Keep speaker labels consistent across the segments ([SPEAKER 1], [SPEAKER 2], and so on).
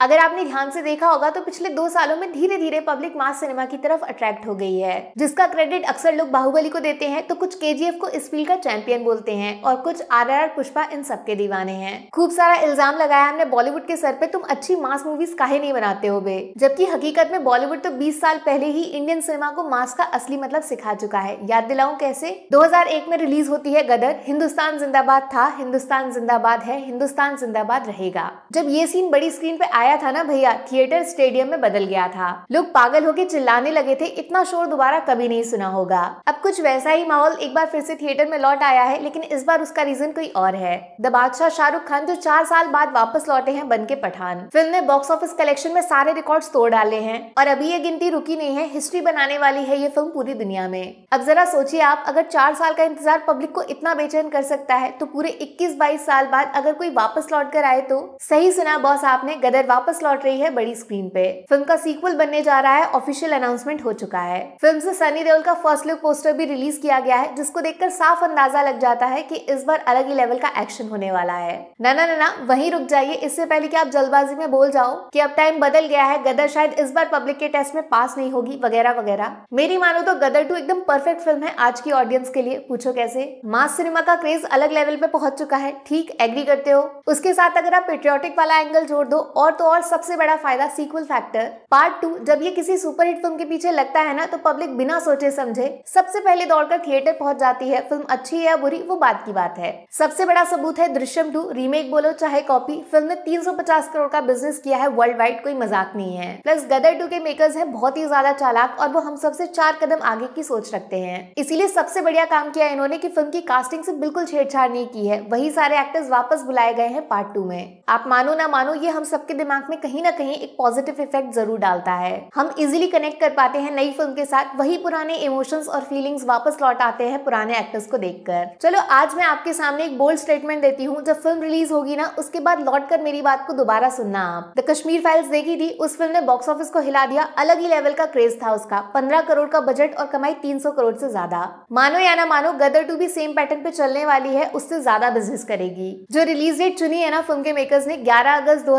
[SPEAKER 1] अगर आपने ध्यान से देखा होगा तो पिछले दो सालों में धीरे धीरे पब्लिक मास सिनेमा की तरफ अट्रैक्ट हो गई है जिसका क्रेडिट अक्सर लोग बाहुबली को देते हैं तो कुछ के को इस फील्ड का चैंपियन बोलते हैं और कुछ आर आर पुष्पा इन सबके दीवाने हैं खूब सारा इल्जाम लगाया हमने बॉलीवुड के सर पे तुम अच्छी मास मूवीज काहे नहीं बनाते हो बे जबकि हकीकत में बॉलीवुड तो बीस साल पहले ही इंडियन सिनेमा को मास का असली मतलब सिखा चुका है याद दिलाऊ कैसे दो में रिलीज होती है गदर हिंदुस्तान जिंदाबाद था हिंदुस्तान जिंदाबाद है हिंदुस्तान जिंदाबाद रहेगा जब ये सीन बड़ी स्क्रीन पे आया बताया था ना भैया थिएटर स्टेडियम में बदल गया था लोग पागल होके चिल्लाने लगे थे इतना शोर दोबारा कभी नहीं सुना होगा अब कुछ वैसा ही माहौल एक बार फिर से थिएटर में लौट आया है लेकिन इस बार उसका रीजन कोई और है द बादशाह शाहरुख खान जो चार साल बाद वापस लौटे हैं बन के पठान फिल्म ने बॉक्स ऑफिस कलेक्शन में सारे रिकॉर्ड तोड़ डाले हैं और अभी ये गिनती रुकी नहीं है हिस्ट्री बनाने वाली है ये फिल्म पूरी दुनिया में अब जरा सोचिए आप अगर चार साल का इंतजार पब्लिक को इतना बेचैन कर सकता है तो पूरे इक्कीस बाईस साल बाद अगर कोई वापस लौट कर आए तो सही सुना बॉस आपने गदर वापस लौट रही है बड़ी स्क्रीन पे फिल्म का सीक्वल बनने जा रहा है ऑफिशियल अनाउंसमेंट हो चुका है फिल्म से सनी देओल का फर्स्ट लुक पोस्टर भी रिलीज किया गया है जिसको देखकर साफ अंदाजा लग जाता है की इस बार अलग ही लेवल का एक्शन होने वाला है नना नना वही रुक जाइए इससे पहले की आप जल्दबाजी में बोल जाओ की अब टाइम बदल गया है गदर शायद इस बार पब्लिक के टेस्ट में पास नहीं होगी वगैरह वगैरह मेरी मानो तो गदर टू एकदम परफेक्ट फिल्म है आज की ऑडियंस के लिए पूछो कैसे मास सिनेमा का क्रेज अलग लेवल पे पहुंच चुका है ठीक एग्री करते हो उसके साथ अगर आप पेट्रियोटिक वाला एंगल जोड़ दो और तो और सबसे बड़ा फायदा सीक्वल फैक्टर पार्ट टू जब ये किसी सुपरहिट फिल्म के पीछे लगता है ना तो पब्लिक बिना सोचे समझे सबसे पहले दौड़कर थिएटर पहुंच जाती है फिल्म अच्छी है या बुरी वो बात की बात है सबसे बड़ा सबूत है दृश्यम टू रीमेक बोलो चाहे कॉपी फिल्म ने तीन करोड़ का बिजनेस किया है वर्ल्ड वाइड कोई मजाक नहीं है प्लस गदर टू के मेकर्स है बहुत ही ज्यादा चालाक और वो हम सबसे चार कदम आगे की सोच रखते हैं इसीलिए सबसे बढ़िया काम किया इन्होंने की फिल्म की कास्टिंग से बिल्कुल छेड़छाड़ नहीं की है वही सारे एक्टर्स वापस बुलाए गए हैं पार्ट टू में आप मानो ना मानो ये हम सबके दिमाग दिमाग में कहीं ना कहीं एक पॉजिटिव इफेक्ट जरूर डालता है हम इजिली कनेक्ट कर पाते हैं नई फिल्म के साथ वही पुराने इमोशंस और फीलिंग्स वापस लौट आते हैं पुराने एक्टर्स को देखकर चलो आज मैं आपके सामने एक बोल्ड स्टेटमेंट देती हूँ जब फिल्म रिलीज होगी ना उसके बाद लौट कर मेरी बात को दोबारा सुनना आप द कश्मीर फाइल्स देखी थी उस फिल्म ने बॉक्स ऑफिस को हिला दिया अलग ही लेवल का क्रेज था उसका पंद्रह करोड़ का बजट और कमाई तीन करोड़ से ज्यादा मानो या ना मानो गदर टू भी सेम पैटर्न पे चलने वाली है उससे ज्यादा बिजनेस करेगी जो रिलीज डेट चुनी है ना फिल्म के मेकर्स ने ग्यारह अगस्त दो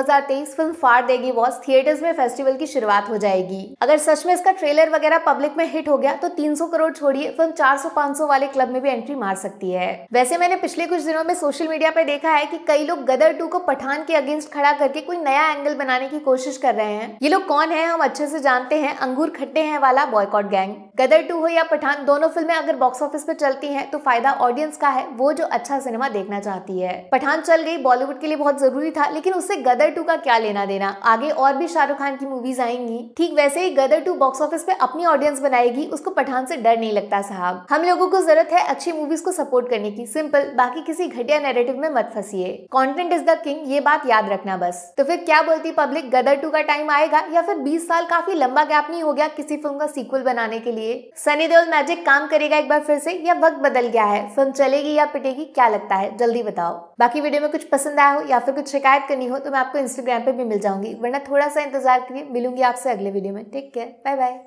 [SPEAKER 1] फिल्म धूम फाड़ देगी बॉस थिएटर्स में फेस्टिवल की शुरुआत हो जाएगी अगर सच में इसका ट्रेलर वगैरह पब्लिक में हिट हो गया तो 300 करोड़ छोड़िए फिल्म 400-500 वाले क्लब में भी एंट्री मार सकती है वैसे मैंने पिछले कुछ दिनों में सोशल मीडिया पर देखा है की कई लोग गदर टू को पठान के अगेंस्ट खड़ा करके कोई नया एंगल बनाने की कोशिश कर रहे हैं ये लोग कौन है हम अच्छे से जानते हैं अंगूर खट्टे हैं वाला बॉयकॉट गैंग गदर टू हो या पठान दोनों फिल्में अगर बॉक्स ऑफिस पर चलती हैं तो फायदा ऑडियंस का है वो जो अच्छा सिनेमा देखना चाहती है पठान चल गई बॉलीवुड के लिए बहुत जरूरी था लेकिन उससे गदर टू का क्या ले लेना देना आगे और भी शाहरुख खान की मूवीज आएंगी ठीक वैसे ही गदर टू बॉक्स ऑफिस पे अपनी ऑडियंस बनाएगी उसको पठान से डर नहीं लगता साहब हम लोगों को जरूरत है अच्छी मूवीज को सपोर्ट करने की सिंपल बाकी किसी घटिया नेरेटिव में मत फंसिए कॉन्टेंट इज द किंग ये बात याद रखना बस तो फिर क्या बोलती पब्लिक गदर टू का टाइम आएगा या फिर बीस साल काफी लंबा गैप नहीं हो गया किसी फिल्म का सीक्वल बनाने के लिए सनी देओल मैजिक काम करेगा एक बार फिर से या वक्त बदल गया है फिल्म चलेगी या पिटेगी क्या लगता है जल्दी बताओ बाकी वीडियो में कुछ पसंद आया हो या फिर कुछ शिकायत करनी हो तो मैं आपको इंस्टाग्राम पे में मिल जाऊंगी वरना थोड़ा सा इंतजार करिए मिलूंगी आपसे अगले वीडियो में टेक केयर बाय बाय